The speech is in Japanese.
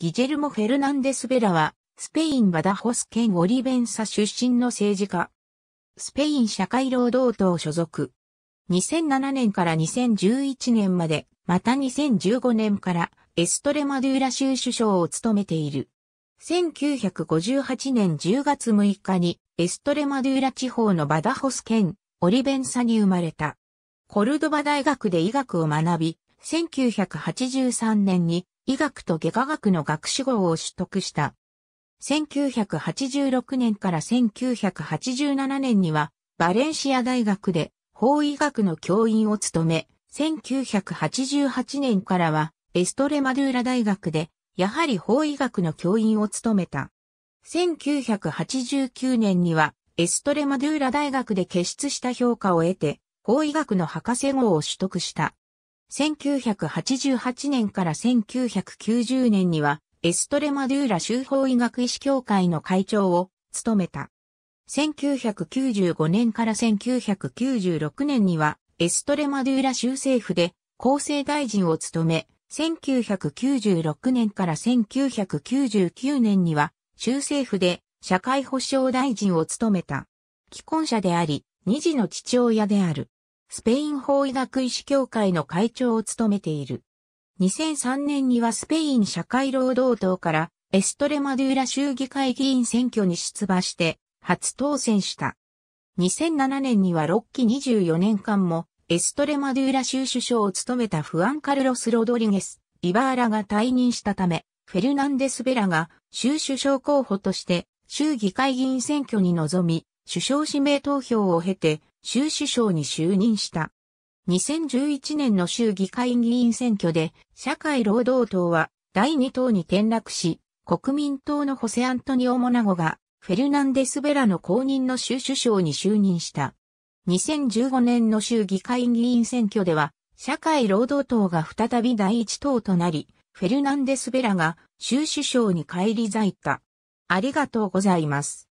ギジェルモ・フェルナンデス・ベラは、スペイン・バダホス県オリベンサ出身の政治家。スペイン社会労働党所属。2007年から2011年まで、また2015年からエストレマドゥーラ州首相を務めている。1958年10月6日にエストレマドゥーラ地方のバダホス県オリベンサに生まれた。コルドバ大学で医学を学び、1983年に医学と外科学の学士号を取得した。1986年から1987年にはバレンシア大学で法医学の教員を務め、1988年からはエストレマドゥーラ大学でやはり法医学の教員を務めた。1989年にはエストレマドゥーラ大学で傑出した評価を得て法医学の博士号を取得した。1988年から1990年には、エストレマドゥーラ州法医学医師協会の会長を務めた。1995年から1996年には、エストレマドゥーラ州政府で厚生大臣を務め、1996年から1999年には、州政府で社会保障大臣を務めた。既婚者であり、二児の父親である。スペイン法医学医師協会の会長を務めている。2003年にはスペイン社会労働党からエストレマドゥーラ州議会議員選挙に出馬して初当選した。2007年には6期24年間もエストレマドゥーラ州首相を務めたフアンカルロス・ロドリゲス、イバーラが退任したため、フェルナンデス・ベラが州首相候補として州議会議員選挙に臨み、首相指名投票を経て州首相に就任した。2011年の州議会議員選挙で、社会労働党は第2党に転落し、国民党のホセアントニオ・モナゴが、フェルナンデス・ベラの公認の州首相に就任した。2015年の州議会議員選挙では、社会労働党が再び第1党となり、フェルナンデス・ベラが州首相に返り咲いた。ありがとうございます。